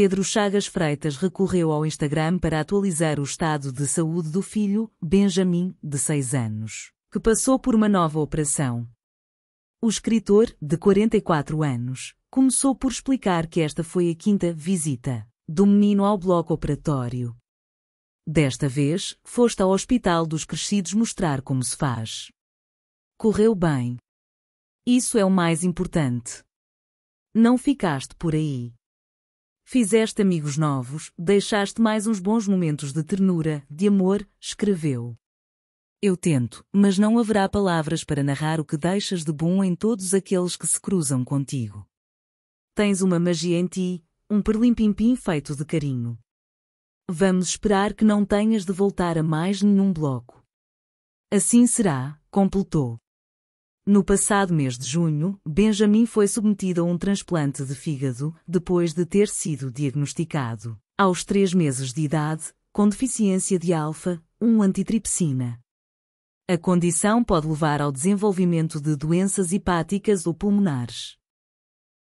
Pedro Chagas Freitas recorreu ao Instagram para atualizar o estado de saúde do filho, Benjamin, de 6 anos, que passou por uma nova operação. O escritor, de 44 anos, começou por explicar que esta foi a quinta visita do menino ao bloco operatório. Desta vez, foste ao Hospital dos Crescidos mostrar como se faz. Correu bem. Isso é o mais importante. Não ficaste por aí. Fizeste amigos novos, deixaste mais uns bons momentos de ternura, de amor, escreveu. Eu tento, mas não haverá palavras para narrar o que deixas de bom em todos aqueles que se cruzam contigo. Tens uma magia em ti, um perlimpimpim feito de carinho. Vamos esperar que não tenhas de voltar a mais nenhum bloco. Assim será, completou. No passado mês de junho, Benjamin foi submetido a um transplante de fígado, depois de ter sido diagnosticado, aos três meses de idade, com deficiência de alfa, 1 antitripsina. A condição pode levar ao desenvolvimento de doenças hepáticas ou pulmonares.